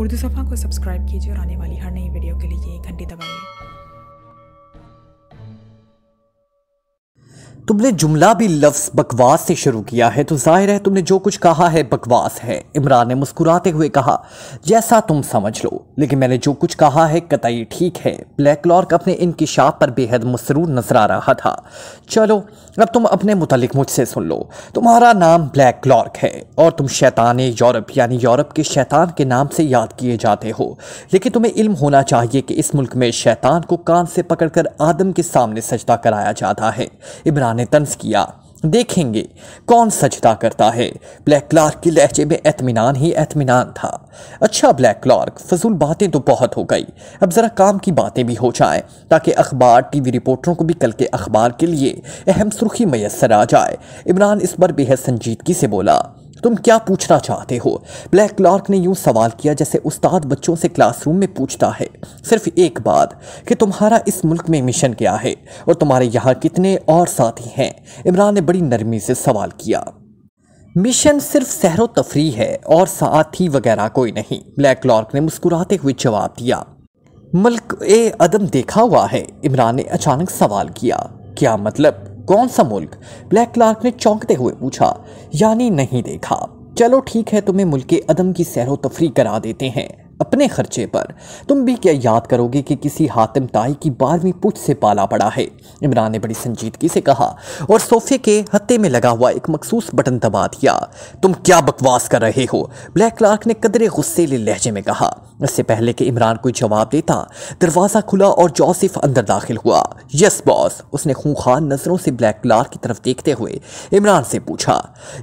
उर्दू सफ़ा को सब्सक्राइब कीजिए और आने वाली हर नई वीडियो के लिए एक घंटी दबाइए तुमने जुमला भी लफ्ज बकवास से शुरू किया है तो जाहिर है तुमने जो कुछ कहा है बकवास है इमरान ने मुस्कुराते हुए कहा जैसा तुम समझ लो लेकिन मैंने जो कुछ कहा है कतई ठीक है ब्लैक लॉर्क अपने इनकशाफ पर बेहद मसरूर नजर आ रहा था चलो अब तुम अपने मुतलिक मुझसे सुन लो तुम्हारा नाम ब्लैक लॉर्क है और तुम शैतान यूरोप यानी यूरोप के शैतान के नाम से याद किए जाते हो लेकिन तुम्हें इल्म होना चाहिए कि इस मुल्क में शैतान को कान से पकड़कर आदम के सामने सजदा कराया जाता है इमरान ने तंज किया देखेंगे कौन सजदा करता है ब्लैक क्लार्क के लहजे में एतमिनान ही एतमिनान था अच्छा ब्लैक क्लार्क फजूल बातें तो बहुत हो गई अब ज़रा काम की बातें भी हो जाएं ताकि अखबार टीवी रिपोर्टरों को भी कल के अखबार के लिए अहम सुर्खी मैसर आ जाए इमरान इस पर बेहद संजीदगी से बोला तुम क्या पूछना चाहते हो ब्लैक क्लार्क ने यूं सवाल किया जैसे उस्ताद बच्चों से क्लासरूम में पूछता है सिर्फ एक बात कि तुम्हारा इस मुल्क में मिशन क्या है और तुम्हारे यहाँ कितने और साथी हैं इमरान ने बड़ी नरमी से सवाल किया मिशन सिर्फ सहरो तफरी है और साथी वगैरह कोई नहीं ब्लैक क्लार्क ने मुस्कुराते हुए जवाब दिया मुल्क ए अदम देखा हुआ है इमरान ने अचानक सवाल किया क्या मतलब कौन सा मुल्क ब्लैक क्लार्क ने चौंकते हुए पूछा यानी नहीं देखा चलो ठीक है तुम्हें मुल्क अदम की सैर तफरी करा देते हैं अपने खर्चे पर तुम भी क्या याद करोगे कि किसी हातिम ताई की बारहवीं पूछ से पाला पड़ा है इमरान ने बड़ी संजीदगी से कहा और सोफे के हत्ते में लगा हुआ एक मखसूस बटन दबा दिया तुम क्या बकवास कर रहे हो ब्लैक क्लार्क ने कदरे गुस्से लहजे में कहा इससे पहले कि इमरान कोई जवाब देता दरवाज़ा खुला और जोसिफ अंदर दाखिल हुआ यस बॉस उसने खूंखार नज़रों से ब्लैक क्लार्क की तरफ देखते हुए इमरान से पूछा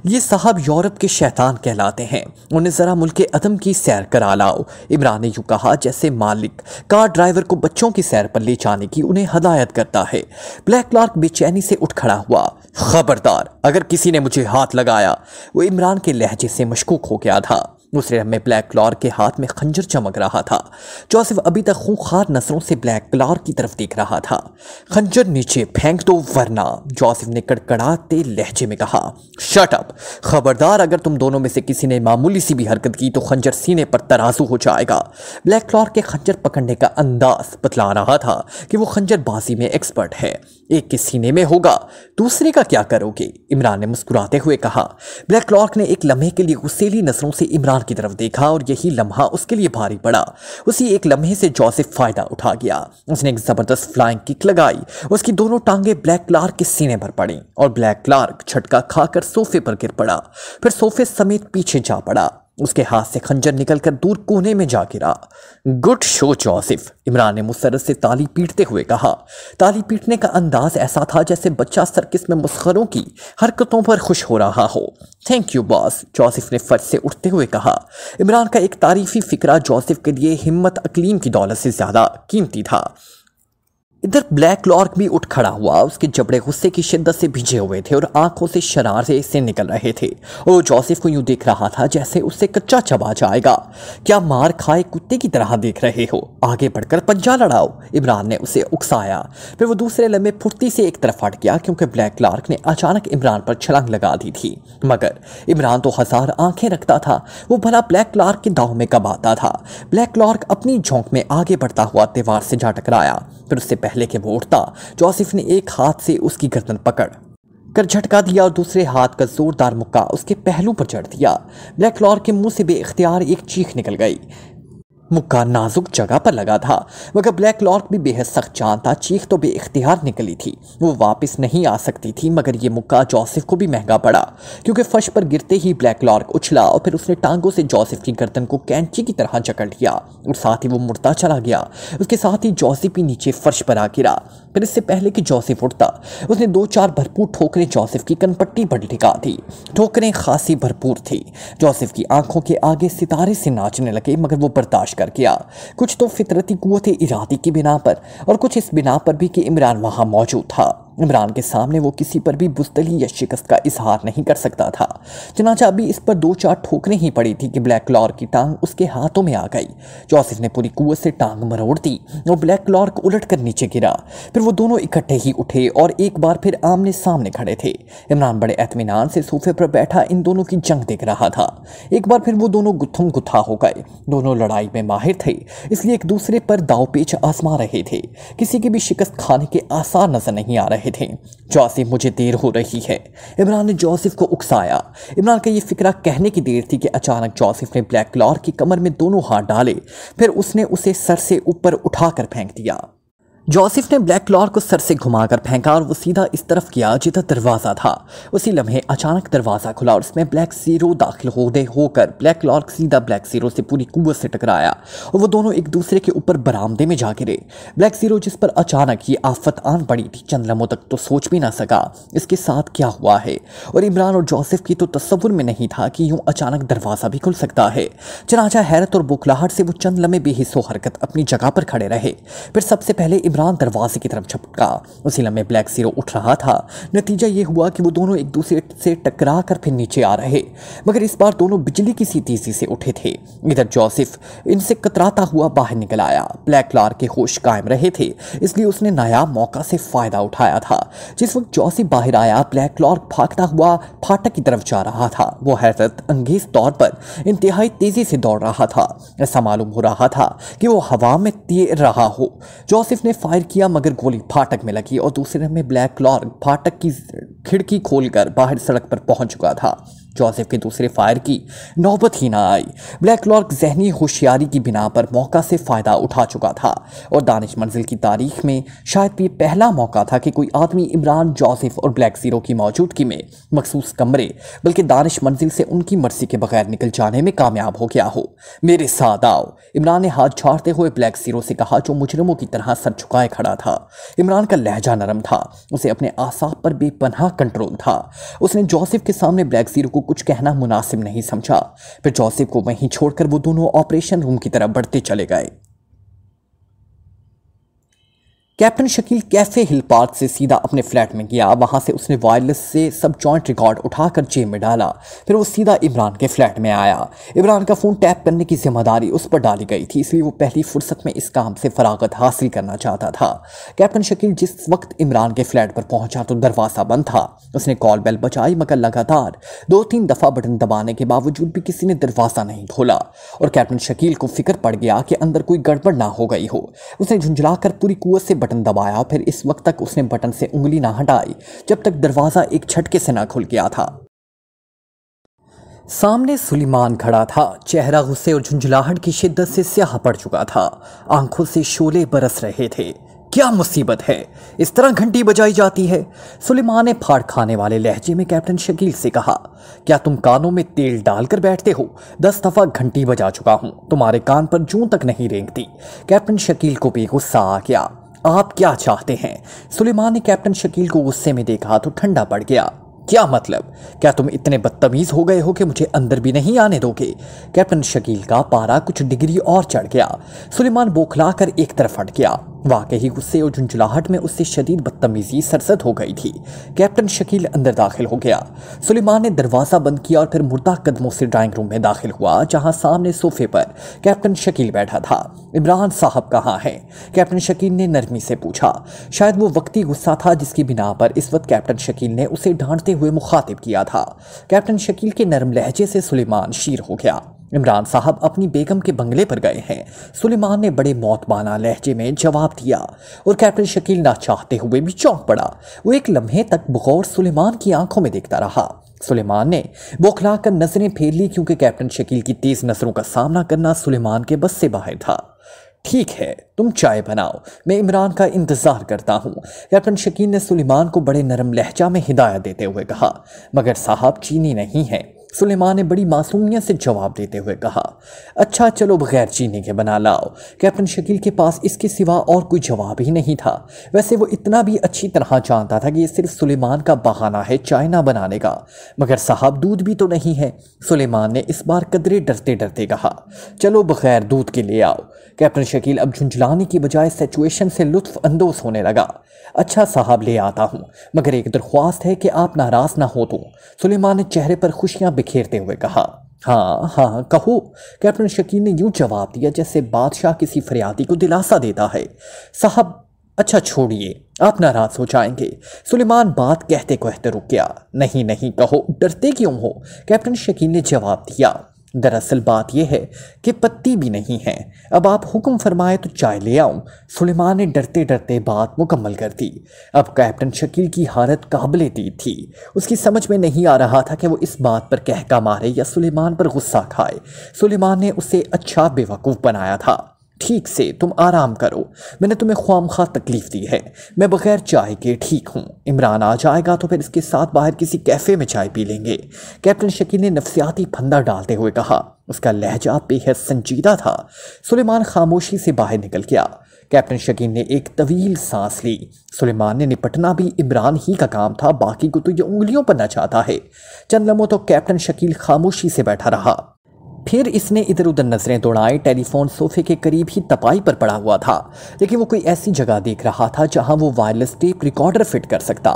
ये साहब यूरोप के शैतान कहलाते हैं उन्हें ज़रा मुल्क अदम की सैर करा लाओ इमरान ने यूँ कहा जैसे मालिक कार ड्राइवर को बच्चों की सैर पर ले जाने की उन्हें हदायत करता है ब्लैक क्लार्क बेचैनी से उठ खड़ा हुआ खबरदार अगर किसी ने मुझे हाथ लगाया वो इमरान के लहजे से मशकूक हो गया था दूसरे में ब्लैक क्लॉर के हाथ में खंजर चमक रहा था जोसेफ अभी तक खूंखार नसरों से ब्लैक क्लॉर की तरफ देख रहा था खंजर नीचे फेंक दो वरना जोसेफ ने कड़कड़ाते लहजे में कहा शट अप खबरदार अगर तुम दोनों में से किसी ने मामूली सी भी हरकत की तो खंजर सीने पर तराजू हो जाएगा ब्लैक क्लॉर के खंजर पकड़ने का अंदाज बतला रहा था कि वो खंजर बाजी में एक्सपर्ट है एक के सीने में होगा दूसरे का क्या करोगे इमरान ने मुस्कुराते हुए कहा ब्लैक लॉक ने एक लम्हे के लिए गुस्सेली नज़रों से इमरान की तरफ देखा और यही लम्हा उसके लिए भारी पड़ा उसी एक लम्हे से जोसेफ फ़ायदा उठा गया उसने एक ज़बरदस्त फ्लाइंग किक लगाई उसकी दोनों टांगे ब्लैक क्लार्क के सीने पर पड़ी और ब्लैक क्लार्क झटका खाकर सोफे पर गिर पड़ा फिर सोफे समेत पीछे जा पड़ा उसके हाथ से खंजर निकलकर दूर कोने में जा गिरा गुड शो जोसिफ इमरान ने मुसरत से ताली पीटते हुए कहा ताली पीटने का अंदाज ऐसा था जैसे बच्चा सर्किस में मुस्खरों की हरकतों पर खुश हो रहा हो थैंक यू बॉस जोसिफ ने फर्ज से उठते हुए कहा इमरान का एक तारीफी फ़िक्रा जोसिफ के लिए हिम्मत अकलीम की दौलत से ज़्यादा कीमती था इधर ब्लैक लॉर्क भी उठ खड़ा हुआ उसके जबड़े गुस्से की शिद्दत से भिजे हुए थे और आंखों से शरारते से निकल रहे थे और जोसेफ को यूं देख रहा था जैसे उससे कच्चा चबा जाएगा क्या मार खाए कुत्ते की तरह देख रहे हो आगे बढ़कर पंजा लड़ाओ इमरान ने उसे उकसाया फिर वो दूसरे लम्बे फुर्ती से एक तरफ हट गया क्योंकि ब्लैक लॉर्क ने अचानक इमरान पर छलांग लगा दी थी मगर इमरान तो हजार आंखें रखता था वो भला ब्लैक लॉर्क के दाव में कब आता था ब्लैक लॉर्क अपनी झोंक में आगे बढ़ता हुआ दीवार से जा टकराया फिर उससे पहले के वो उठता जोसेफ ने एक हाथ से उसकी गर्दन पकड़ कर झटका दिया और दूसरे हाथ का जोरदार मुक्का उसके पहलू पर चढ़ दिया ब्लैक लॉर के मुंह से बेख्तियार एक चीख निकल गई मुक्का नाजुक जगह पर लगा था मगर ब्लैक लॉर्क भी बेहद सख्त जानता चीख तो इख्तियार निकली थी वो वापस नहीं आ सकती थी मगर ये मुक्का जोसेफ को भी महंगा पड़ा क्योंकि फर्श पर गिरते ही ब्लैक लॉर्क उछला और फिर उसने टांगों से जोसेफ की गर्दन को कैंची की तरह जकड़ लिया और साथ ही वो मुड़ता चला गया उसके साथ ही जोसेफ भी नीचे फर्श पर आ गिरा फिर इससे पहले कि जोसेफ उठता उसने दो चार भरपूर ठोकरें जोसेफ की कनपट्टी पर टिका थी ठोकरें खासी भरपूर थी जोसेफ की आंखों के आगे सितारे से नाचने लगे मगर वो बर्दाश्त कर किया कुछ तो फितरती कुत इरादी की बिना पर और कुछ इस बिना पर भी कि इमरान वहाँ मौजूद था इमरान के सामने वो किसी पर भी बुजतली या शिकस्त का इजहार नहीं कर सकता था चनाचा अभी इस पर दो चार ठोकरें ही पड़ी थी कि ब्लैक लॉर की टांग उसके हाथों में आ गई जोसिफ ने पूरी कुत से टांग मरोड़ दी और ब्लैक लॉर को उलट कर नीचे गिरा फिर वो दोनों इकट्ठे ही उठे और एक बार फिर आमने सामने खड़े थे इमरान बड़े एतमान से सोफे पर बैठा इन दोनों की जंग देख रहा था एक बार फिर वो दोनों गुत्थम गुत्था हो गए दोनों लड़ाई में माहिर थे इसलिए एक दूसरे पर दाव पेच आजमा रहे थे किसी की भी शिकस्त खाने के आसार नजर नहीं आ रहे रहे थे जोसेफ मुझे देर हो रही है इमरान ने जोसेफ को उकसाया इमरान का ये फिक्रा कहने की देर थी कि अचानक जोसेफ ने ब्लैक लॉर की कमर में दोनों हाथ डाले फिर उसने उसे सर से ऊपर उठाकर फेंक दिया जोसेफ ने ब्लैक लॉर को सर से घुमाकर फेंका और वो सीधा इस तरफ गया जिधर दरवाज़ा था उसी लम्हे अचानक दरवाज़ा खुला और उसमें ब्लैक जीरो दाखिल होते होकर ब्लैक लॉर सीधा ब्लैक जीरो से पूरी कुत से टकराया और वो दोनों एक दूसरे के ऊपर बरामदे में जा गिरे ब्लैक जीरो जिस पर अचानक ये आफत आन पड़ी थी चंद लम्हों तक तो सोच भी ना सका इसके साथ क्या हुआ है और इमरान और जोसेफ की तो तस्वुर में नहीं था कि यूं अचानक दरवाज़ा भी खुल सकता है चनाचा हैरत और बुखलाहट से वो चंद लम्हे बेहिसो हरकत अपनी जगह पर खड़े रहे फिर सबसे पहले इमरान दरवाजे की तरफ झपका उसी लम्बे ब्लैक सीरो उठ रहा था नतीजा ये हुआ कि वो दोनों एक दूसरे से टकरा कर फिर नीचे आ रहे मगर इस बार दोनों बिजली की सी तेजी से उठे थे इधर जोसेफ इनसे कतराता हुआ बाहर निकल आया ब्लैक लार के होश कायम रहे थे इसलिए उसने नायाब मौका से फ़ायदा उठाया था जिस वक्त जोसेफ बाहर आया ब्लैक लॉर भागता हुआ फाटक की तरफ जा रहा था वो हैरत अंगेज तौर पर इंतहाई तेज़ी से दौड़ रहा था ऐसा मालूम हो रहा था कि वो हवा में तैर रहा हो जोसेफ ने फायर किया मगर गोली फाटक में लगी और दूसरे में ब्लैक लॉर्ग फाटक की खिड़की खोलकर बाहर सड़क पर पहुंच चुका था जोसेफ के दूसरे फायर की नौबत ही ना आई ब्लैक लॉर्क जहनी होशियारी की बिना पर मौका से फ़ायदा उठा चुका था और दानिश मंजिल की तारीख में शायद ये पहला मौका था कि कोई आदमी इमरान जोसेफ और ब्लैक ज़ीरो की मौजूदगी में मखसूस कमरे बल्कि दानिश मंजिल से उनकी मर्जी के बगैर निकल जाने में कामयाब हो गया हो मेरे साथ आओ इमरान ने हाथ झाड़ते हुए ब्लैक ज़ीरो से कहा जो मुजरमों की तरह सर झुकाए खड़ा था इमरान का लहजा नरम था उसे अपने आसाब पर बेपनाह कंट्रोल था उसने जोसेफ के सामने ब्लैक ज़ीरो को कुछ कहना मुनासिब नहीं समझा फिर जोसेफ को वहीं छोड़कर वो दोनों ऑपरेशन रूम की तरफ बढ़ते चले गए captain Shakeel cafe hill park से सीधा अपने फ्लैट में गया वहां से उसने वायरलेस से सब जॉइंट रिकॉर्ड उठाकर जेब में डाला फिर वो सीधा इमरान के फ्लैट में आया इमरान का फ़ोन टैप करने की जिम्मेदारी उस पर डाली गई थी इसलिए वो पहली फुर्सत में इस काम से फरागत हासिल करना चाहता था कैप्टन शकील जिस वक्त इमरान के फ्लैट पर पहुंचा तो दरवाज़ा बंद था उसने कॉल बेल बचाई मगर लगातार दो तीन दफ़ा बटन दबाने के बावजूद भी किसी ने दरवाज़ा नहीं खोला और कैप्टन शकील को फिक्र पड़ गया कि अंदर कोई गड़बड़ ना हो गई हो उसने झुंझुलाकर पूरी कुत से बटन दबाया फिर इस वक्त तक उसने बटन से उंगली ना हटाई जब तक दरवाज़ा एक झटके से ना खुल गया था सामने सुलेमान खड़ा था चेहरा गुस्से और झुंझुलाहट की शिद्दत से स्याह पड़ चुका था आंखों से शोले बरस रहे थे क्या मुसीबत है इस तरह घंटी बजाई जाती है सुलेमान ने फाड़ खाने वाले लहजे में कैप्टन शकील से कहा क्या तुम कानों में तेल डालकर बैठते हो दस दफ़ा घंटी बजा चुका हूं तुम्हारे कान पर जूं तक नहीं रेंगती कैप्टन शकील को भी गुस्सा आ गया आप क्या चाहते हैं सुलेमान ने कैप्टन शकील को गुस्से में देखा तो ठंडा पड़ गया क्या मतलब क्या तुम इतने बदतमीज़ हो गए हो कि मुझे अंदर भी नहीं आने दोगे कैप्टन शकील का पारा कुछ डिग्री और चढ़ गया सुलेमान बोखला कर एक तरफ हट गया वाकई गुस्से और झुंझुलाहट में उससे शदीद बदतमीजी सरसद हो गई थी कैप्टन शकील अंदर दाखिल हो गया सुलेमान ने दरवाज़ा बंद किया और फिर मुर्दा कदमों से ड्राइंग रूम में दाखिल हुआ जहां सामने सोफे पर कैप्टन शकील बैठा था इमरान साहब कहाँ हैं कैप्टन शकील ने नरमी से पूछा शायद वो वक्ती गुस्सा था जिसकी बिना पर इस वक्त कैप्टन शकील ने उसे डांटते हुए मुखातिब किया था कैप्टन शकील के नरम लहजे से सुलेमान शीर हो गया इमरान साहब अपनी बेगम के बंगले पर गए हैं सुलेमान ने बड़े मौतबाना लहजे में जवाब दिया और कैप्टन शकील ना चाहते हुए भी चौंक पड़ा वो एक लम्हे तक बगौर सुलेमान की आंखों में देखता रहा सुलेमान ने बौखलाकर नजरें फेर ली क्योंकि कैप्टन शकील की तेज नजरों का सामना करना सुलेमान के बस से बाहर था ठीक है तुम चाय बनाओ मैं इमरान का इंतज़ार करता हूँ कैप्टन शकील ने सुलेमान को बड़े नरम लहजा में हिदायत देते हुए कहा मगर साहब चीनी नहीं है सुलेमान ने बड़ी मासूमियत से जवाब देते हुए कहा अच्छा चलो बगैर चीनी के बना लाओ कैप्टन शकील के पास इसके सिवा और कोई जवाब ही नहीं था वैसे वो इतना भी अच्छी तरह जानता था कि ये सिर्फ सुलेमान का बहाना है चाइना बनाने का मगर साहब दूध भी तो नहीं है सुलेमान ने इस बार कदरे डरते डरते कहा चलो बगैर दूध के ले आओ कैप्टन शकील अब झुंझलाने की बजाय सिचुएशन से लुत्फ अंदोज होने लगा अच्छा साहब ले आता हूँ मगर एक दरख्वास्त है कि आप नाराज ना हो तो सुलेमान ने चेहरे पर खुशियाँ बिखेरते हुए कहा हाँ हाँ कहो कैप्टन शकील ने यूं जवाब दिया जैसे बादशाह किसी फरियादी को दिलासा देता है साहब अच्छा छोड़िए आप नाराज हो जाएंगे सुलेमान बात कहते कहते रुक गया नहीं नहीं कहो डरते क्यों हो कैप्टन शकील ने जवाब दिया दरअसल बात यह है कि पत्ती भी नहीं है अब आप हुक्म फरमाए तो चाय ले आऊं सुलेमान ने डरते डरते बात मुकम्मल कर दी अब कैप्टन शकील की हालत काबिल दी थी उसकी समझ में नहीं आ रहा था कि वो इस बात पर कहका मारे या सुलेमान पर गुस्सा खाए सुलेमान ने उसे अच्छा बेवकूफ़ बनाया था ठीक से तुम आराम करो मैंने तुम्हें ख्वाम खा तकलीफ़ दी है मैं बग़ैर चाय के ठीक हूँ इमरान आ जाएगा तो फिर इसके साथ बाहर किसी कैफ़े में चाय पी लेंगे कैप्टन शकील ने नफसियाती फंदा डालते हुए कहा उसका लहजा बेहद संजीदा था सुलेमान खामोशी से बाहर निकल गया कैप्टन शकीन ने एक तवील सांस ली सुलेमान ने निपटना भी इमरान ही का काम था बाकी को तो ये उंगलियों पर न चाहता है चंद लम्हों तो कैप्टन शकील खामोशी से बैठा रहा फिर इसने इधर उधर नजरें दौड़ाई टेलीफोन सोफे के करीब ही तपाई पर पड़ा हुआ था लेकिन वो कोई ऐसी जगह देख रहा था जहां वो वायरलेस टेप रिकॉर्डर फिट कर सकता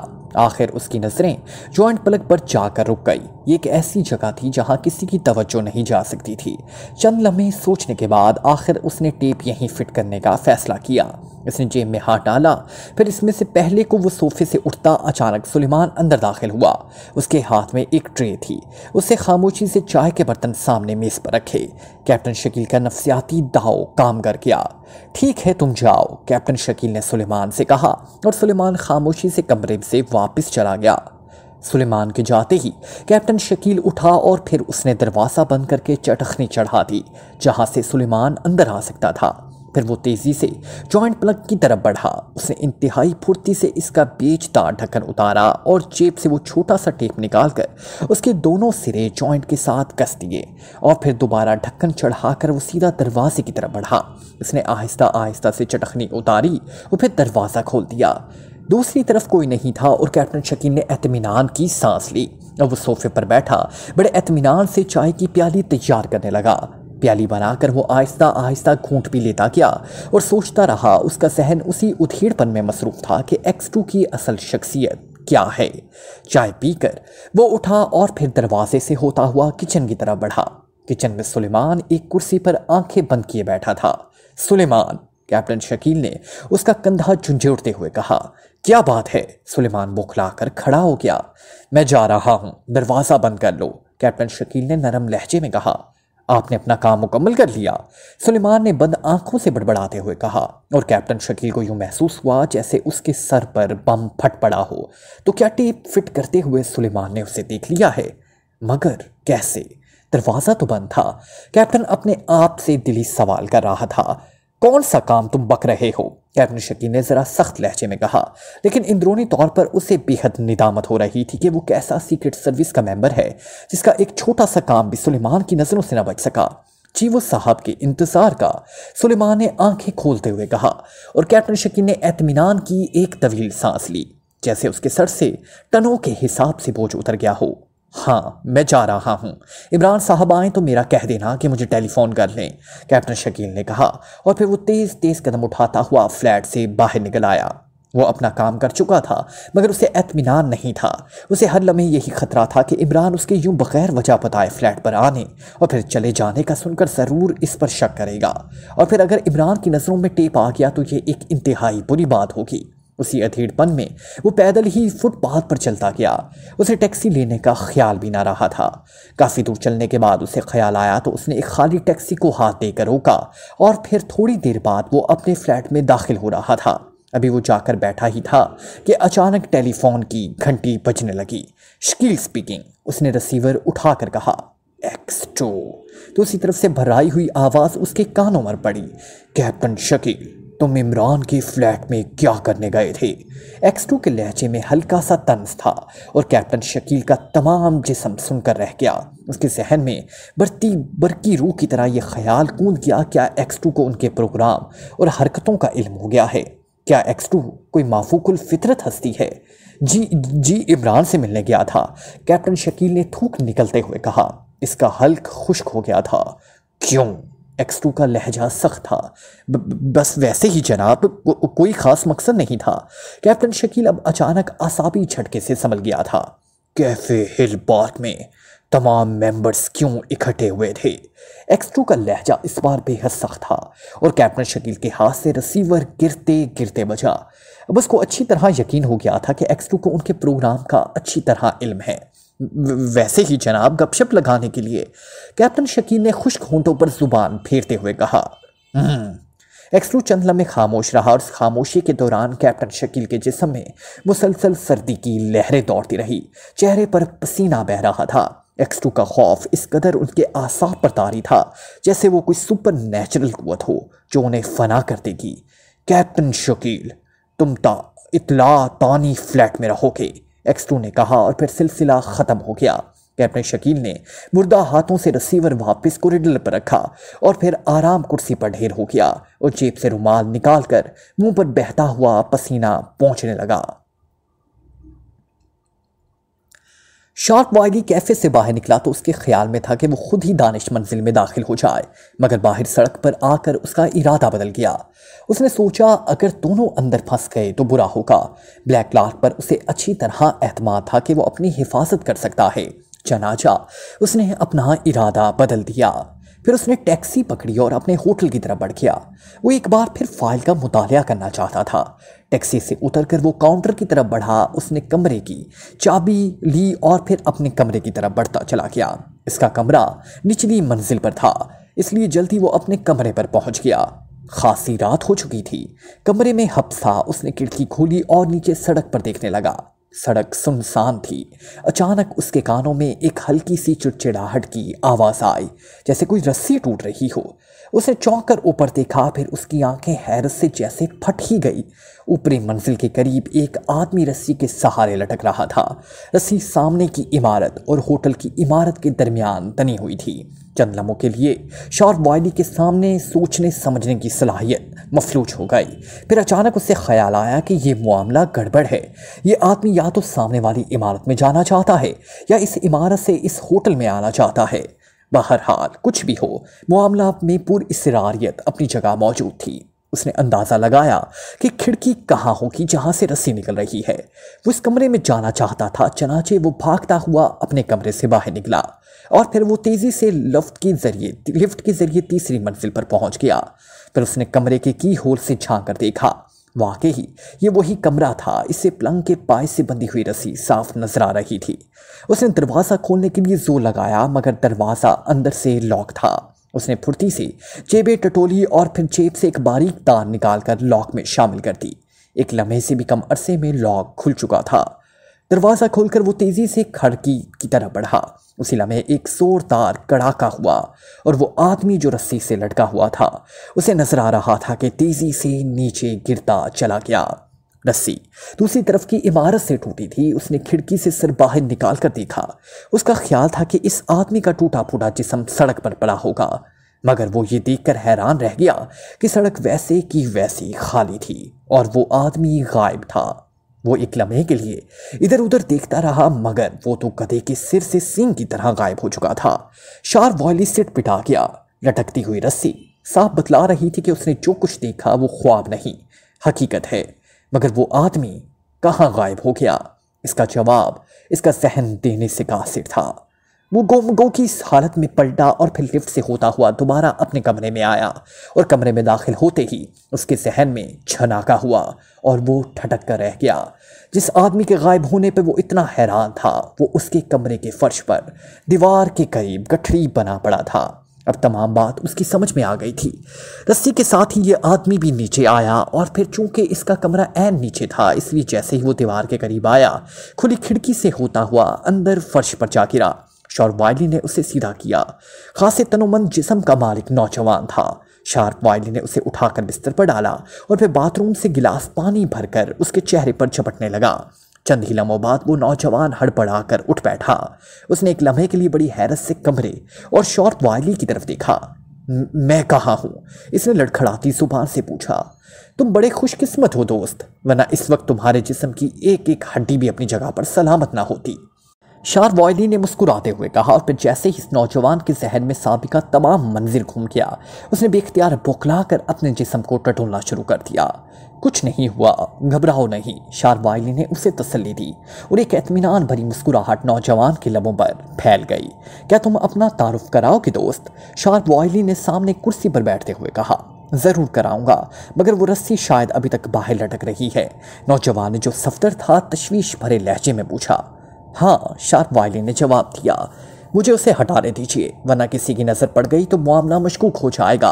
आखिर उसकी नज़रें जॉइंट प्लग पर जाकर रुक गई ये एक ऐसी जगह थी जहां किसी की तवज्जो नहीं जा सकती थी चंद लम्हे सोचने के बाद आखिर उसने टेप यहीं फिट करने का फैसला किया इसने जेब में हाथ डाला फिर इसमें से पहले को वो सोफे से उठता अचानक सुलेमान अंदर दाखिल हुआ उसके हाथ में एक ट्रे थी उसे खामोशी से चाय के बर्तन सामने मेज़ पर रखे कैप्टन शकील का नफसियाती दाव काम कर गया ठीक है तुम जाओ कैप्टन शकील ने सुलेमान से कहा और सुलेमान खामोशी से कमरे से वापस चला गया सुलेमान के जाते ही कैप्टन शकील उठा और फिर उसने दरवाज़ा बंद करके चटखनी चढ़ा दी जहाँ से सुलेमान अंदर आ सकता था फिर वो तेज़ी से जॉइंट प्लग की तरफ बढ़ा उसने इंतहाई फुर्ती से इसका बेचदार ढक्कन उतारा और जेब से वो छोटा सा टेप निकालकर उसके दोनों सिरे जॉइंट के साथ कस दिए और फिर दोबारा ढक्कन चढ़ाकर वो सीधा दरवाजे की तरफ बढ़ा उसने आहिस्ता आहिस्ता से चटखनी उतारी और फिर दरवाज़ा खोल दिया दूसरी तरफ कोई नहीं था और कैप्टन शकीन ने एतमीनान की सांस ली और वो सोफे पर बैठा बड़े एतमीनान से चाय की प्याली तैयार करने लगा प्याली बनाकर वो आहिस्ता आहिस्ता घूंट भी लेता गया और सोचता रहा उसका सहन उसी उधेड़पन में मसरूफ था कि एक्स टू की असल शख्सियत क्या है चाय पीकर वो उठा और फिर दरवाजे से होता हुआ किचन की तरफ बढ़ा किचन में सुलेमान एक कुर्सी पर आंखें बंद किए बैठा था सुलेमान कैप्टन शकील ने उसका कंधा झुंझोड़ते हुए कहा क्या बात है सुलेमान बोखला कर खड़ा हो गया मैं जा रहा हूँ दरवाज़ा बंद कर लो कैप्टन शकील ने नरम लहजे में कहा आपने अपना काम मुकम्मल कर लिया सुलेमान ने बंद आंखों से बड़बड़ाते हुए कहा और कैप्टन शकील को यूं महसूस हुआ जैसे उसके सर पर बम फट पड़ा हो तो क्या टेप फिट करते हुए सुलेमान ने उसे देख लिया है मगर कैसे दरवाज़ा तो बंद था कैप्टन अपने आप से दिली सवाल कर रहा था कौन सा काम तुम बक रहे हो कैप्टन शकीन ने ज़रा सख्त लहजे में कहा लेकिन अंदरूनी तौर पर उसे बेहद निदामत हो रही थी कि वो कैसा सीक्रेट सर्विस का मेंबर है जिसका एक छोटा सा काम भी सुलेमान की नज़रों से न बच सका चीवो साहब के इंतज़ार का सुलेमान ने आंखें खोलते हुए कहा और कैप्टन शकीन ने एतमीनान की एक तवील सांस ली जैसे उसके सर से टनों के हिसाब से बोझ उतर गया हो हाँ मैं जा रहा हूँ इमरान साहब आए तो मेरा कह देना कि मुझे टेलीफोन कर लें कैप्टन शकील ने कहा और फिर वो तेज़ तेज़ कदम उठाता हुआ फ्लैट से बाहर निकल आया वो अपना काम कर चुका था मगर उसे एतमिनान नहीं था उसे हर लम्हे यही खतरा था कि इमरान उसके यूं बग़ैर वजह बताए फ्लैट पर आने और फिर चले जाने का सुनकर ज़रूर इस पर शक करेगा और फिर अगर इमरान की नज़रों में टेप आ गया तो ये एक इंतहाई बुरी बात होगी उसी अधेड़पन में वो पैदल ही फुटपाथ पर चलता गया उसे टैक्सी लेने का ख्याल भी ना रहा था काफ़ी दूर चलने के बाद उसे ख्याल आया तो उसने एक खाली टैक्सी को हाथ देकर रोका और फिर थोड़ी देर बाद वो अपने फ्लैट में दाखिल हो रहा था अभी वो जाकर बैठा ही था कि अचानक टेलीफोन की घंटी बजने लगी शकील स्पीकिंग उसने रिसीवर उठा कर कहा एक्स टू तो उसी तरफ से भराई हुई आवाज़ उसके कानों पर पड़ी कैप्टन शकील तुम इमरान के फ्लैट में क्या करने गए थे एक्स टू के लहजे में हल्का सा तंज था और कैप्टन शकील का तमाम जिसम सुनकर रह गया उसके जहन में बरती बरकी रूह की तरह यह ख्याल कूद गया क्या एक्स टू को उनके प्रोग्राम और हरकतों का इल्म हो गया है क्या एक्स टू कोई माफूकुल फितरत हस्ती है जी जी इमरान से मिलने गया था कैप्टन शकील ने थूक निकलते हुए कहा इसका हल्क खुश्क हो गया था क्यों एक्स टू का लहजा सख्त था ब, बस वैसे ही जनाब को, कोई ख़ास मकसद नहीं था कैप्टन शकील अब अचानक आसाबी झटके से संभल गया था कैफे हिल बात में तमाम मेंबर्स क्यों इकट्ठे हुए थे टू का लहजा इस बार बेहद सख्त था और कैप्टन शकील के हाथ से रिसीवर गिरते गिरते बजा अब उसको अच्छी तरह यकीन हो गया था कि टू को उनके प्रोग्राम का अच्छी तरह इल्म है वैसे ही जनाब गपशप लगाने के लिए कैप्टन शकीर ने खुश्क होंठों पर जुबान फेरते हुए कहा हम्म, एक्सलू चंद में खामोश रहा और उस खामोशी के दौरान कैप्टन शकील के जिसम में मुसलसल सर्दी की लहरें दौड़ती रही चेहरे पर पसीना बह रहा था एक्स टू का खौफ इस कदर उनके आसाब पर तारी था जैसे वो कोई सुपर नेचुरल कुत हो जो उन्हें फना कर देगी कैप्टन शकील तुम ता इतला तानी फ्लैट में रहोगे एक्स ने कहा और फिर सिलसिला ख़त्म हो गया कैप्टन शकील ने मुर्दा हाथों से रिसीवर वापस कोरिडोर पर रखा और फिर आराम कुर्सी पर ढेर हो गया और जेब से रुमाल निकालकर मुंह पर बहता हुआ पसीना पहुंचने लगा शार्क वाइली कैफे से बाहर निकला तो उसके ख्याल में था कि वो खुद ही दानिश मंजिल में दाखिल हो जाए मगर बाहर सड़क पर आकर उसका इरादा बदल गया उसने सोचा अगर दोनों अंदर फंस गए तो बुरा होगा ब्लैक लार्क पर उसे अच्छी तरह एतमाद था कि वो अपनी हिफाजत कर सकता है चनाचा उसने अपना इरादा बदल दिया फिर उसने टैक्सी पकड़ी और अपने होटल की तरफ बढ़ गया वो एक बार फिर फाइल का मुताल करना चाहता था टैक्सी से उतरकर वो काउंटर की तरफ बढ़ा उसने कमरे की चाबी ली और फिर अपने कमरे की तरफ बढ़ता चला गया इसका कमरा निचली मंजिल पर था इसलिए जल्दी वो अपने कमरे पर पहुंच गया खासी रात हो चुकी थी कमरे में हप था उसने खिड़की खोली और नीचे सड़क पर देखने लगा सड़क सुनसान थी अचानक उसके कानों में एक हल्की सी चिड़चिड़ाहट की आवाज़ आई जैसे कोई रस्सी टूट रही हो उसे चौंक कर ऊपर देखा फिर उसकी आंखें हैरत से जैसे फट ही गई ऊपरी मंजिल के करीब एक आदमी रस्सी के सहारे लटक रहा था रस्सी सामने की इमारत और होटल की इमारत के दरमियान तनी हुई थी चंद लम्हों के लिए शॉर्ट बॉयली के सामने सोचने समझने की सलाहियत मफलूज हो गई फिर अचानक उससे ख्याल आया कि यह मामला गड़बड़ है ये आदमी या तो सामने वाली इमारत में जाना चाहता है या इस इमारत से इस होटल में आना चाहता है बहरहाल कुछ भी हो मामला में इसरारियत अपनी जगह मौजूद थी उसने अंदाज़ा लगाया कि खिड़की कहाँ होगी जहाँ से रस्सी निकल रही है वो इस कमरे में जाना चाहता था चनाचे वो भागता हुआ अपने कमरे से बाहर निकला और फिर वो तेज़ी से लिफ्ट के ज़रिए लिफ्ट के ज़रिए तीसरी मंजिल पर पहुंच गया फिर उसने कमरे के की होल से झाँक कर देखा वाकई ही ये वही कमरा था इससे पलंग के पाए से बंधी हुई रस्सी साफ नजर आ रही थी उसने दरवाज़ा खोलने के लिए जोर लगाया मगर दरवाज़ा अंदर से लॉक था उसने फुर्ती से जेबें टटोली और फिर जेब से एक बारीक तार निकाल कर लॉक में शामिल कर दी एक लम्हे से भी कम अरसे में लॉक खुल चुका था दरवाज़ा खोलकर वो तेज़ी से खड़की की तरह बढ़ा उसी लम्हे एक जोरदार कड़ाका हुआ और वो आदमी जो रस्सी से लटका हुआ था उसे नजर आ रहा था कि तेज़ी से नीचे गिरता चला गया रस्सी दूसरी तरफ की इमारत से टूटी थी उसने खिड़की से सिर बाहर निकाल कर देखा उसका ख्याल था कि इस आदमी का टूटा फूटा जिसम सड़क पर पड़ा होगा मगर वो ये देखकर हैरान रह गया कि सड़क वैसे की वैसी खाली थी और वो आदमी गायब था वो एक लम्हे के लिए इधर उधर देखता रहा मगर वो तो गधे के सिर से सिंह की तरह गायब हो चुका था शार वॉयली सिट पिटा गया लटकती हुई रस्सी साफ बतला रही थी कि उसने जो कुछ देखा वो ख्वाब नहीं हकीकत है मगर वो आदमी कहाँ गायब हो गया इसका जवाब इसका सहन देने से कासिर था वो गो की इस हालत में पलटा और फिर लिफ्ट से होता हुआ दोबारा अपने कमरे में आया और कमरे में दाखिल होते ही उसके जहन में छनाका हुआ और वो ठटक कर रह गया जिस आदमी के गायब होने पर वो इतना हैरान था वो उसके कमरे के फर्श पर दीवार के करीब गठरी बना पड़ा था अब तमाम बात उसकी समझ में आ गई थी रस्सी के साथ ही ये आदमी भी नीचे आया और फिर चूंकि इसका कमरा एन नीचे था इसलिए जैसे ही वो दीवार के करीब आया खुली खिड़की से होता हुआ अंदर फर्श पर जा गिरा शार्प वायली ने उसे सीधा किया खासे तनोमंद जिसम का मालिक नौजवान था शार्प वायली ने उसे उठाकर बिस्तर पर डाला और फिर बाथरूम से गिलास पानी भरकर उसके चेहरे पर झपटने लगा चंद ही लम्हों बाद वो नौजवान हड़बड़ाकर उठ बैठा उसने एक लम्हे के लिए बड़ी हैरत से कमरे और शॉर्प वायली की तरफ देखा मैं कहाँ हूँ इसने लड़खड़ाती सुबह से पूछा तुम बड़े खुशकिस्मत हो दोस्त वरना इस वक्त तुम्हारे जिस्म की एक एक हड्डी भी अपनी जगह पर सलामत ना होती शार वॉयली ने मुस्कुराते हुए कहा और फिर जैसे ही इस नौजवान के जहन में सबिका तमाम मंजिल घूम गया उसने बेख्तियार बौखला कर अपने जिसम को टटोलना शुरू कर दिया कुछ नहीं हुआ घबराओ नहीं शार वायली ने उसे तसल्ली दी और एक एतमीनान भरी मुस्कुराहट नौजवान के लबों पर फैल गई क्या तुम अपना तारुफ कराओगे दोस्त शार वायली ने सामने कुर्सी पर बैठते हुए कहा ज़रूर कराऊंगा मगर वो रस्सी शायद अभी तक बाहर लटक रही है नौजवान जो सफदर था तशवीश भरे लहजे में पूछा हाँ शार्प वायलिन ने जवाब दिया मुझे उसे हटाने दीजिए वरना किसी की नज़र पड़ गई तो मामला मशकूक हो जाएगा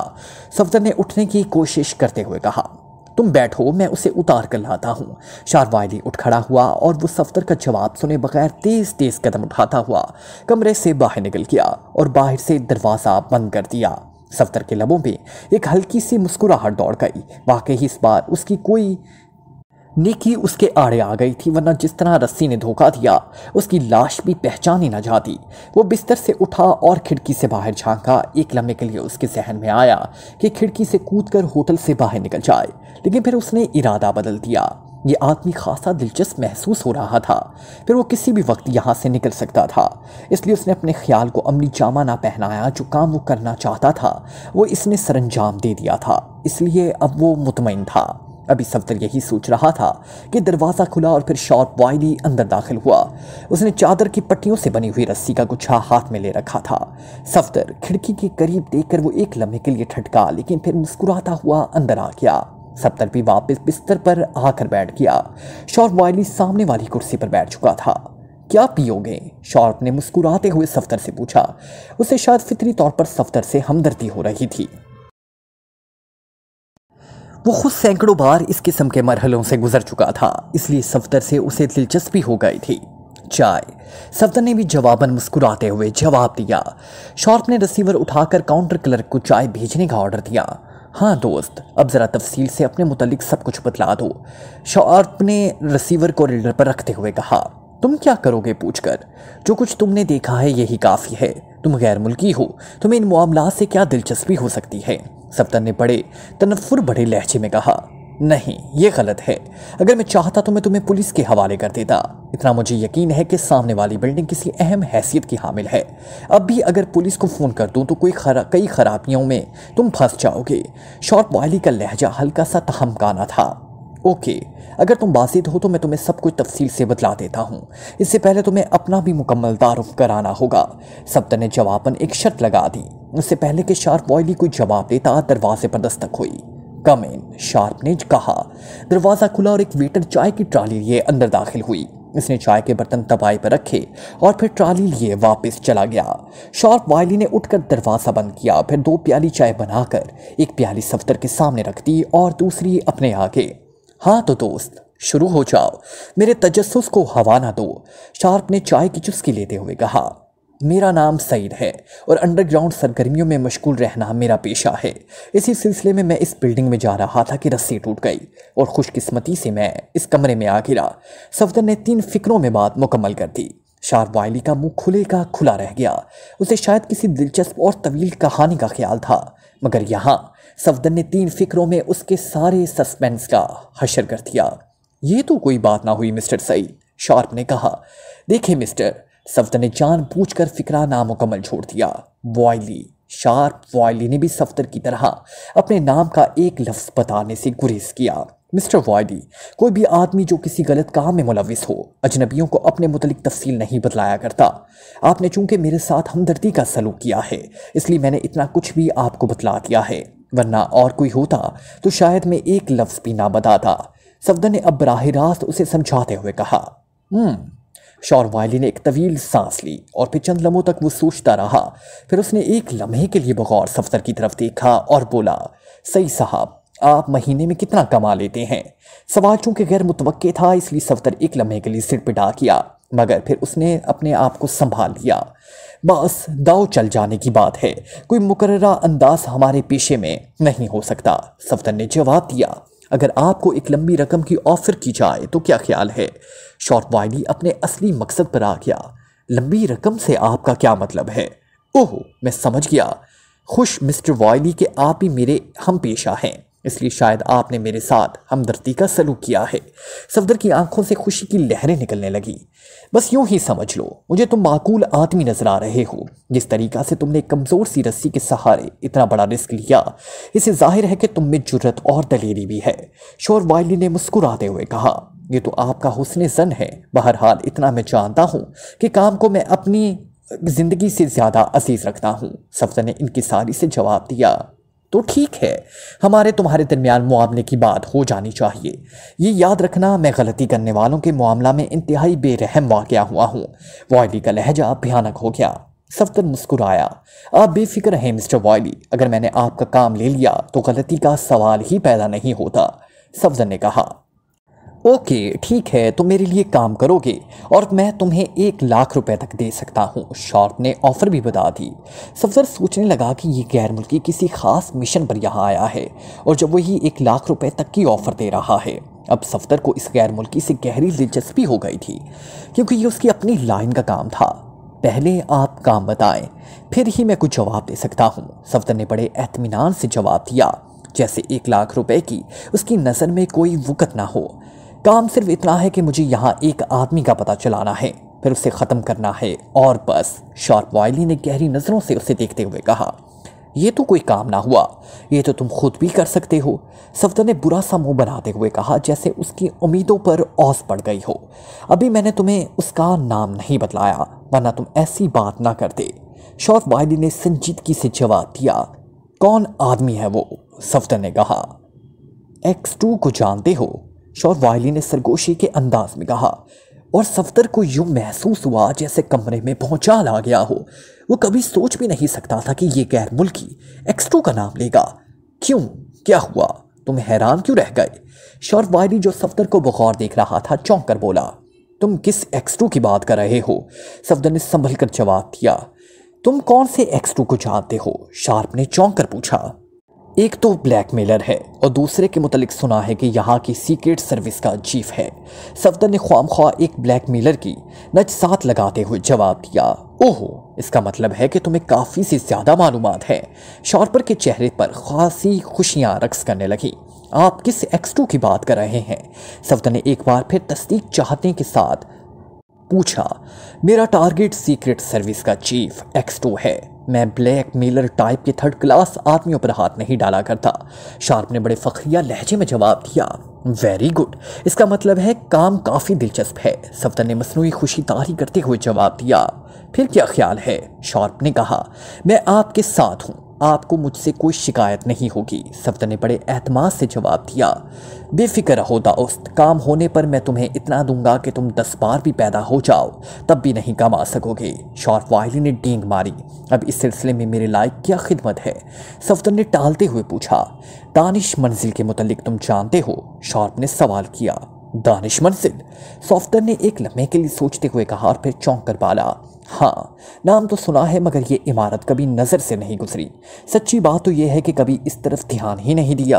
सफदर ने उठने की कोशिश करते हुए कहा तुम बैठो मैं उसे उतार कर लाता हूँ शार वायली उठ खड़ा हुआ और वो सफदर का जवाब सुने बगैर तेज़ तेज़ कदम उठाता हुआ कमरे से बाहर निकल गया और बाहर से दरवाज़ा बंद कर दिया सफदर के लबों में एक हल्की सी मुस्कुराहट दौड़ गई वाकई इस बार उसकी कोई निकी उसके आड़े आ गई थी वरना जिस तरह रस्सी ने धोखा दिया उसकी लाश भी पहचानी न जाती वो बिस्तर से उठा और खिड़की से बाहर झांका एक लम्हे के लिए उसके जहन में आया कि खिड़की से कूदकर होटल से बाहर निकल जाए लेकिन फिर उसने इरादा बदल दिया ये आदमी खासा दिलचस्प महसूस हो रहा था फिर वो किसी भी वक्त यहाँ से निकल सकता था इसलिए उसने अपने ख्याल को अमली जामा ना पहनाया जो काम वो करना चाहता था वो इसने सरंजाम दे दिया था इसलिए अब वो मुतमिन था अभी सफदर यही सोच रहा था कि दरवाज़ा खुला और फिर शॉर्प वाइली अंदर दाखिल हुआ उसने चादर की पट्टियों से बनी हुई रस्सी का गुच्छा हाथ में ले रखा था सफदर खिड़की के करीब देखकर वो एक लम्हे के लिए ठटका लेकिन फिर मुस्कुराता हुआ अंदर आ गया सफदर भी वापस बिस्तर पर आकर बैठ गया शॉर्प वाइली सामने वाली कुर्सी पर बैठ चुका था क्या पियोगे शॉर्प ने मुस्कुराते हुए सफदर से पूछा उसे शायद फितरी तौर पर सफदर से हमदर्दी हो रही थी वो खुद सैकड़ों बार इस किस्म के मरहलों से गुजर चुका था इसलिए सफदर से उसे दिलचस्पी हो गई थी चाय सफदर ने भी जवाबन मुस्कुराते हुए जवाब दिया शॉर्प ने रिसीवर उठाकर काउंटर क्लर्क को चाय भेजने का ऑर्डर दिया हाँ दोस्त अब ज़रा तफसील से अपने मुतलिक सब कुछ बतला दो शॉर्प ने रिसीवर को रिल्डर पर रखते हुए कहा तुम क्या करोगे पूछकर जो कुछ तुमने देखा है यही काफ़ी है तुम गैर मुल्की हो तुम्हें इन मामला से क्या दिलचस्पी हो सकती है सफ्तर ने बड़े तनफुर बड़े लहजे में कहा नहीं ये गलत है अगर मैं चाहता तो मैं तुम्हें पुलिस के हवाले कर देता इतना मुझे यकीन है कि सामने वाली बिल्डिंग किसी अहम हैसियत की हामिल है अब भी अगर पुलिस को फ़ोन कर दूं तो कोई खरा कई खराबियों में तुम फंस जाओगे शॉर्ट बॉयली का लहजा हल्का सा तहमकाना था ओके अगर तुम बासित हो तो मैं तुम्हें सब कुछ तफसील से बतला देता हूँ इससे पहले तुम्हें अपना भी मुकम्मल तारुफ कराना होगा सप्त ने जवाबन एक शर्त लगा दी उससे पहले कि शार्प वॉयली कोई जवाब देता दरवाजे पर दस्तक हुई कम इन शार्प ने कहा दरवाज़ा खुला और एक वेटर चाय की ट्राली लिए अंदर दाखिल हुई इसने चाय के बर्तन तबाही पर रखे और फिर ट्राली लिए वापस चला गया शार्प वायली ने उठकर दरवाज़ा बंद किया फिर दो प्याली चाय बनाकर एक प्याली सफ्तर के सामने रख दी और दूसरी अपने आगे हाँ तो दोस्त शुरू हो जाओ मेरे तजस्स को हवा ना दो शार्प ने चाय की चुस्की लेते हुए कहा मेरा नाम सईद है और अंडरग्राउंड सरगर्मियों में मशगूल रहना मेरा पेशा है इसी सिलसिले में मैं इस बिल्डिंग में जा रहा था कि रस्सी टूट गई और खुशकिस्मती से मैं इस कमरे में आ गिरा सफदर ने तीन फिक्रों में बात मुकम्मल कर दी शार वायली का मुंह खुले का खुला रह गया उसे शायद किसी दिलचस्प और तवील कहानी का ख्याल था मगर यहाँ सफदर ने तीन फिक्रों में उसके सारे सस्पेंस का हशर कर दिया ये तो कोई बात ना हुई मिस्टर सईद शार्प ने कहा देखे मिस्टर सफदर ने जान पूछ कर फिक्रा नामुकमल छोड़ दिया वॉयली शार्प वॉयली ने भी सफदर की तरह अपने नाम का एक लफ्ज़ बताने से गुरेज किया मिस्टर वॉयली कोई भी आदमी जो किसी गलत काम में मुलविस हो अजनबियों को अपने मुतलिक तफसील नहीं बतलाया करता आपने चूंकि मेरे साथ हमदर्दी का सलूक किया है इसलिए मैंने इतना कुछ भी आपको बतला दिया है वरना और कोई होता तो शायद मैं एक लफ्ज़ भी ना बताता सफदर ने अब बराह रास्त उसे समझाते हुए कहा हम्म, शौर वायली ने एक तवील सांस ली और फिर चंद लम्हों तक वो सोचता रहा फिर उसने एक लम्हे के लिए बगौर सफदर की तरफ देखा और बोला सही साहब आप महीने में कितना कमा लेते हैं सवाल चूंकि गैर मुतव था इसलिए सफदर एक लम्हे के लिए सिर पिटा किया मगर फिर उसने अपने आप को संभाल लिया बस दाव चल जाने की बात है कोई मुकर्रा अंदाज हमारे पेशे में नहीं हो सकता सफदर ने जवाब दिया अगर आपको एक लंबी रकम की ऑफर की जाए तो क्या ख्याल है शॉर्ट वाइली अपने असली मकसद पर आ गया लंबी रकम से आपका क्या मतलब है ओह मैं समझ गया खुश मिस्टर वायली के आप ही मेरे हम पेशा हैं इसलिए शायद आपने मेरे साथ हमदर्दी का सलूक किया है सफदर की आंखों से खुशी की लहरें निकलने लगी बस यूं ही समझ लो मुझे तुम माकूल आदमी नजर आ रहे हो जिस तरीका से तुमने कमज़ोर सी रस्सी के सहारे इतना बड़ा रिस्क लिया इसे जाहिर है कि तुम में जुर्रत और दलेरी भी है शोर वायली ने मुस्कुराते हुए कहा यह तो आपका हुसन जन है बहरहाल इतना मैं जानता हूँ कि काम को मैं अपनी ज़िंदगी से ज़्यादा अजीज़ रखता हूँ सफदर ने इनकी सारी से जवाब दिया तो ठीक है हमारे तुम्हारे दरमियान मामले की बात हो जानी चाहिए ये याद रखना मैं गलती करने वालों के मामला में इंतहाई बेरहम वाक़ हुआ हूँ वॉयली का लहजा भयानक हो गया सफ्तर मुस्कुराया आप बेफिक्र हैं मिस्टर वॉयली अगर मैंने आपका काम ले लिया तो गलती का सवाल ही पैदा नहीं होता सफदर ने कहा ओके ठीक है तुम मेरे लिए काम करोगे और मैं तुम्हें एक लाख रुपए तक दे सकता हूँ शॉर्ट ने ऑफ़र भी बता दी सफ़र सोचने लगा कि ये गैर मुल्की किसी ख़ास मिशन पर यहाँ आया है और जब वही एक लाख रुपए तक की ऑफ़र दे रहा है अब सफदर को इस गैर मुल्की से गहरी दिलचस्पी हो गई थी क्योंकि ये उसकी अपनी लाइन का काम था पहले आप काम बताएं फिर ही मैं कुछ जवाब दे सकता हूँ सफदर ने बड़े एतमान से जवाब दिया जैसे एक लाख रुपए की उसकी नज़र में कोई वकत ना हो काम सिर्फ इतना है कि मुझे यहाँ एक आदमी का पता चलाना है फिर उसे ख़त्म करना है और बस शार्प वायली ने गहरी नज़रों से उसे देखते हुए कहा ये तो कोई काम ना हुआ ये तो तुम खुद भी कर सकते हो सफदर ने बुरा सा मुंह बनाते हुए कहा जैसे उसकी उम्मीदों पर औस पड़ गई हो अभी मैंने तुम्हें उसका नाम नहीं बतलाया वरना तुम ऐसी बात ना करते शॉर्फ वायली ने संजीदगी से जवाब दिया कौन आदमी है वो सफदर ने कहा एक्स टू को जानते हो शौर वायली ने सरगोशी के अंदाज में कहा और सफदर को यूं महसूस हुआ जैसे कमरे में पहुंचा ला गया हो वो कभी सोच भी नहीं सकता था कि ये गैर मुल्की एक्स्ट्रो का नाम लेगा क्यों क्या हुआ तुम हैरान क्यों रह गए शौर वायली जो सफदर को बखौर देख रहा था चौंक कर बोला तुम किस एक्स्ट्रो की बात कर रहे हो सफदर ने संभल कर जवाब दिया तुम कौन से एक्स्ट्रो को जानते हो शार्प ने चौंक कर पूछा एक तो ब्लैकमेलर है और दूसरे के मुतालिक सुना है कि यहाँ की सीक्रेट सर्विस का चीफ है सफदर ने ख्वाम ख्वा एक ब्लैकमेलर की नज साथ लगाते हुए जवाब दिया ओहो इसका मतलब है कि तुम्हें काफ़ी सी ज़्यादा मालूम है शॉर्पर के चेहरे पर खासी खुशियाँ रक्स करने लगी आप किस टू की बात कर रहे हैं सफदर ने एक बार फिर तस्दीक चाहते के साथ पूछा मेरा टारगेट सीक्रेट सर्विस का चीफ एक्स टू है मैं ब्लैक मेलर टाइप के थर्ड क्लास आदमियों पर हाथ नहीं डाला करता शार्प ने बड़े फखरिया लहजे में जवाब दिया वेरी गुड इसका मतलब है काम काफ़ी दिलचस्प है सफदर ने मसनू खुशी तारी करते हुए जवाब दिया फिर क्या ख्याल है शार्प ने कहा मैं आपके साथ हूँ आपको मुझसे कोई शिकायत नहीं होगी सफदर ने बड़े एतमाद से जवाब दिया बेफिक्र रहो दोस्त काम होने पर मैं तुम्हें इतना दूंगा कि तुम दस बार भी पैदा हो जाओ तब भी नहीं कमा सकोगे शॉर्फ वायली ने डींग मारी अब इस सिलसिले में मेरे लायक क्या खिदमत है सफ्तर ने टालते हुए पूछा दानिश मंजिल के मुतलिक तुम जानते हो शॉर्फ ने सवाल किया दानिश मंजिल सॉफ्टर ने एक लम्हे के लिए सोचते हुए कहा और फिर चौंक कर पाला हाँ नाम तो सुना है मगर ये इमारत कभी नज़र से नहीं गुजरी सच्ची बात तो यह है कि कभी इस तरफ ध्यान ही नहीं दिया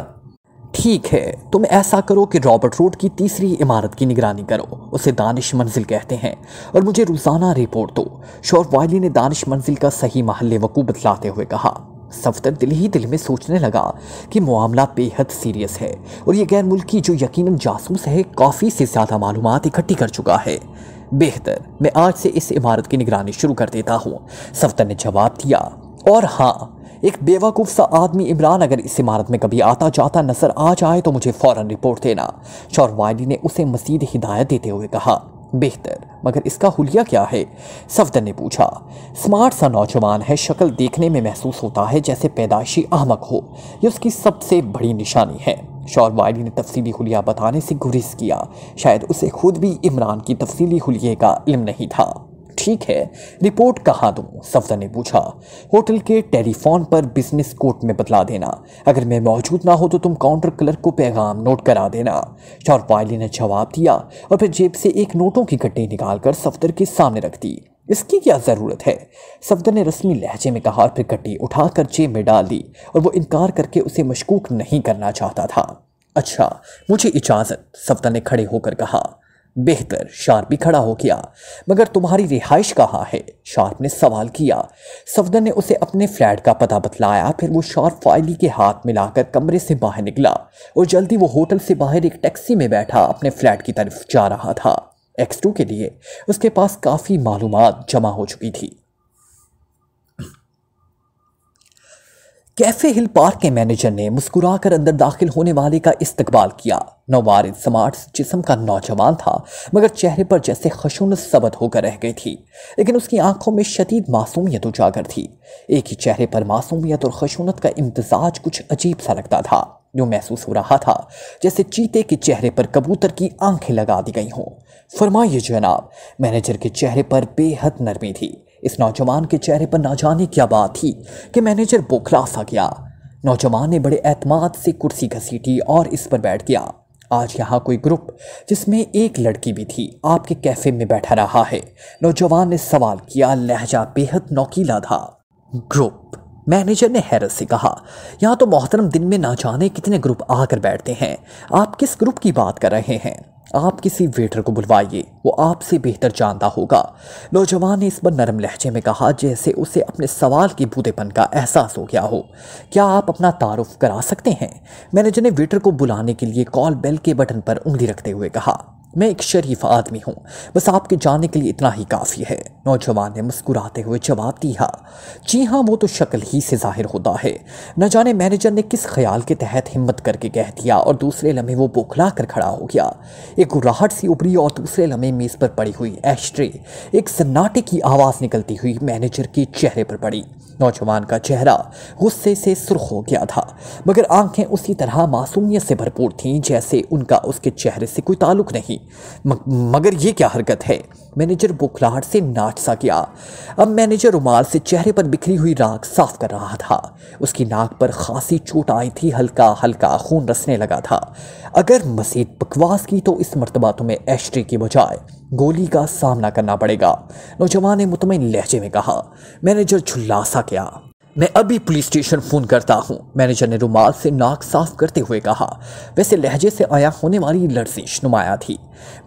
ठीक है तुम ऐसा करो कि रॉबर्ट रोड की तीसरी इमारत की निगरानी करो उसे दानिश मंजिल कहते हैं और मुझे रोज़ाना रिपोर्ट दो शोर वायली ने दानिश मंजिल का सही महल वकू बतलाते हुए कहा सफदर दिल ही दिल में सोचने लगा कि मामला बेहद सीरियस है और ये गैर मुल्की जो यकीनन जासूस है काफ़ी से ज़्यादा मालूम इकट्ठी कर चुका है बेहतर मैं आज से इस इमारत की निगरानी शुरू कर देता हूँ सफ्तर ने जवाब दिया और हाँ एक बेवकूफ़ सा आदमी इमरान अगर इस इमारत में कभी आता जाता नजर आ जाए तो मुझे फ़ौरन रिपोर्ट देना शौर वाली ने उसे मजीद हिदायत देते हुए कहा बेहतर मगर इसका हुलिया क्या है सफदर ने पूछा स्मार्ट सा नौजवान है शक्ल देखने में महसूस होता है जैसे पैदाइशी आहमक हो यह उसकी सबसे बड़ी निशानी है शौर वायली ने तफसली खुलिया बताने से गुरेज किया शायद उसे खुद भी इमरान की तफसीली खुलिए का इलम नहीं था ठीक है रिपोर्ट कहाँ दूँ सफदर ने पूछा होटल के टेलीफोन पर बिजनेस कोर्ट में बतला देना अगर मैं मौजूद ना हो तो तुम काउंटर क्लर्क को पैगाम नोट करा देना शौर वायली ने जवाब दिया और फिर जेब से एक नोटों की गड्ढी निकाल कर सफदर के सामने रख दी इसकी क्या ज़रूरत है सफदर ने रस्मी लहजे में कहा और फिर उठा उठाकर जेब में डाल दी और वो इनकार करके उसे मशकूक नहीं करना चाहता था अच्छा मुझे इजाज़त सफदर ने खड़े होकर कहा बेहतर शार्प भी खड़ा हो गया मगर तुम्हारी रिहाइश कहाँ है शार्प ने सवाल किया सफदर ने उसे अपने फ्लैट का पता बतलाया फिर वो शार्प फाइली के हाथ मिलाकर कमरे से बाहर निकला और जल्दी वो होटल से बाहर एक टैक्सी में बैठा अपने फ्लैट की तरफ जा रहा था टू के लिए उसके पास काफ़ी मालूम जमा हो चुकी थी कैफे हिल पार्क के मैनेजर ने मुस्कुराकर अंदर दाखिल होने वाले का इस्तकबाल किया नवार स्मार्ट जिसम का नौजवान था मगर चेहरे पर जैसे खशुन सबद होकर रह गई थी लेकिन उसकी आंखों में शदीद मासूमियत उजागर थी एक ही चेहरे पर मासूमियत और खशूनत का इम्तजाज कुछ अजीब सा लगता था जो महसूस हो रहा था जैसे चीते के चेहरे पर कबूतर की आंखें लगा दी गई हों फरमाइए जनाब मैनेजर के चेहरे पर बेहद नरमी थी इस नौजवान के चेहरे पर ना जाने क्या बात थी कि मैनेजर बोखला सा गया नौजवान ने बड़े एतमाद से कुर्सी घसीटी और इस पर बैठ गया आज यहाँ कोई ग्रुप जिसमें एक लड़की भी थी आपके कैफ़े में बैठा रहा है नौजवान ने सवाल किया लहजा बेहद नौकीला था ग्रुप मैनेजर ने हैरत से कहा यहाँ तो मोहतरम दिन में ना जाने कितने ग्रुप आकर बैठते हैं आप किस ग्रुप की बात कर रहे हैं आप किसी वेटर को बुलवाइए वो आपसे बेहतर जानता होगा नौजवान ने इस पर नरम लहजे में कहा जैसे उसे अपने सवाल के बूतेपन का एहसास हो गया हो क्या आप अपना तारुफ करा सकते हैं मैनेजर ने वेटर को बुलाने के लिए कॉल बेल के बटन पर उंगली रखते हुए कहा मैं एक शरीफ आदमी हूँ बस आपके जाने के लिए इतना ही काफ़ी है नौजवान ने मुस्कुराते हुए जवाब दिया जी हाँ वो तो शक्ल ही से जाहिर होता है न जाने मैनेजर ने किस ख्याल के तहत हिम्मत करके कह दिया और दूसरे लम्हे वो बोखला कर खड़ा हो गया एक गुराहट सी उभरी और दूसरे लम्हे मेज़ पर पड़ी हुई ऐश्ट्रे एक सन्नाटे की आवाज़ निकलती हुई मैनेजर के चेहरे पर पड़ी नौजवान का चेहरा गुस्से से सुर्ख हो गया था मगर आंखें उसी तरह मासूमियत से भरपूर थीं जैसे उनका उसके चेहरे से कोई ताल्लुक नहीं मगर ये क्या हरकत है मैनेजर बुखलाहट से नाच सा किया अब मैनेजर रुमाल से चेहरे पर बिखरी हुई राख साफ कर रहा था उसकी नाक पर खासी चोट आई थी हल्का हल्का खून रसने लगा था अगर मसीद बकवास की तो इस मरतबा तुम्हें एस्ट्री की बजाय गोली का सामना करना पड़ेगा नौजवान ने मुतमिन लहजे में कहा मैनेजर झुल्लासा किया मैं अभी पुलिस स्टेशन फ़ोन करता हूँ मैनेजर ने रुमाल से नाक साफ करते हुए कहा वैसे लहजे से आया होने वाली लर्जिश नुमाया थी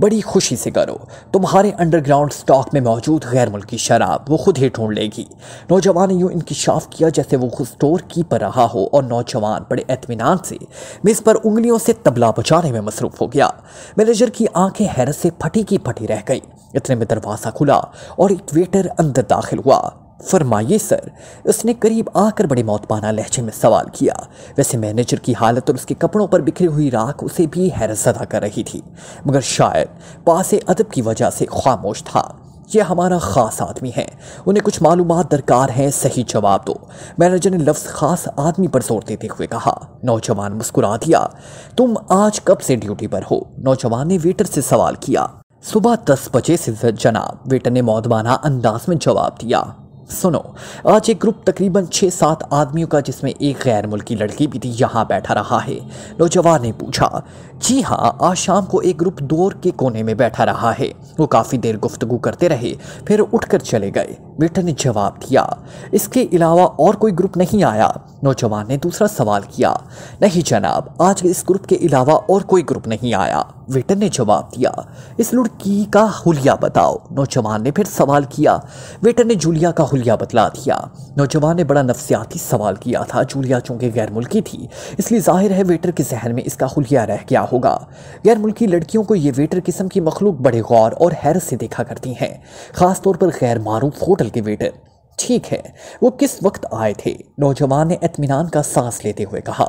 बड़ी खुशी से करो तुम्हारे अंडरग्राउंड स्टॉक में मौजूद गैर मुल्की शराब वो खुद ही ढूंढ लेगी नौजवान ने यूँ इंकशाफ किया जैसे वो खुद स्टोर कीपर रहा हो और नौजवान बड़े अतमान से मिस पर उंगलियों से तबला बचाने में मसरूफ हो गया मैनेजर की आंखें हैरत से फटी की फटी रह गई इतने में दरवाज़ा खुला और एक वेटर अंदर दाखिल हुआ फरमाइए सर उसने करीब आकर बड़े मौतपाना लहजे में सवाल किया वैसे मैनेजर की हालत और उसके कपड़ों पर बिखरी हुई राख उसे भी हैरतजदा कर रही थी मगर शायद पास अदब की वजह से खामोश था यह हमारा ख़ास आदमी है उन्हें कुछ मालूम दरकार हैं सही जवाब दो मैनेजर ने लफ्ज़ ख़ास आदमी पर जोर देते हुए कहा नौजवान मुस्कुरा दिया तुम आज कब से ड्यूटी पर हो नौजवान ने वेटर से सवाल किया सुबह दस बजे से जनाब वेटर ने मौतबाना अंदाज में जवाब दिया सुनो आज एक ग्रुप तकरीबन छः सात आदमियों का जिसमें एक गैर मुल्की लड़की भी थी यहाँ बैठा रहा है नौजवान ने पूछा जी हाँ आज शाम को एक ग्रुप दौर के कोने में बैठा रहा है वो काफ़ी देर गुफ्तगु करते रहे फिर उठकर चले गए ब्रिटन ने जवाब दिया इसके अलावा और कोई ग्रुप नहीं आया नौजवान ने दूसरा सवाल किया नहीं जनाब आज इस ग्रुप के अलावा और कोई ग्रुप नहीं आया वेटर ने जवाब दिया इस लड़की का हुलिया बताओ नौजवान ने फिर सवाल किया वेटर ने जूलिया का हुलिया बतला दिया नौजवान ने बड़ा नफसियाती सवाल किया था जूलिया चूंकि गैर मुल्की थी इसलिए जाहिर है वेटर के जहन में इसका हुलिया रह गया होगा गैर मुल्की लड़कियों को ये वेटर किस्म की मखलूक बड़े गौर और हैरत से देखा करती हैं खासतौर पर गैर मारूफ होटल कल्टिवेटर ठीक है वो किस वक्त आए थे नौजवान ने इतमान का सांस लेते हुए कहा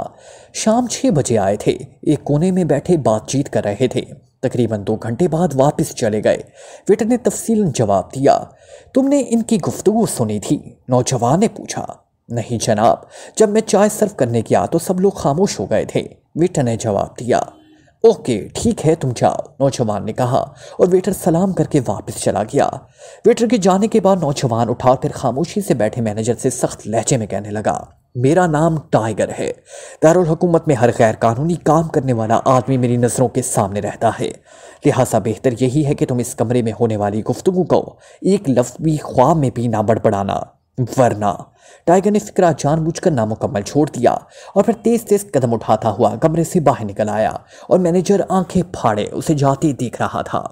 शाम छः बजे आए थे एक कोने में बैठे बातचीत कर रहे थे तकरीबन दो घंटे बाद वापस चले गए वेटर ने तफसील जवाब दिया तुमने इनकी गुफ्तु सुनी थी नौजवान ने पूछा नहीं जनाब जब मैं चाय सर्व करने गया तो सब लोग खामोश हो गए थे वेटर ने जवाब दिया ओके ठीक है तुम जाओ नौजवान ने कहा और वेटर सलाम करके वापस चला गया वेटर के जाने के बाद नौजवान उठा और फिर खामोशी से बैठे मैनेजर से सख्त लहजे में कहने लगा मेरा नाम टाइगर है दारकूमत में हर गैर कानूनी काम करने वाला आदमी मेरी नज़रों के सामने रहता है लिहाजा बेहतर यही है कि तुम इस कमरे में होने वाली गुफ्तु को एक लफ्ज भी ख्वाब में भी ना बड़बड़ाना वरना टाइगर ने फिक्रा जानबूझकर नामुकम्मल छोड़ दिया और फिर तेज तेज कदम उठाता हुआ कमरे से बाहर निकल आया और मैनेजर आंखें फाड़े उसे जाते देख रहा था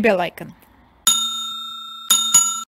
de Belaican.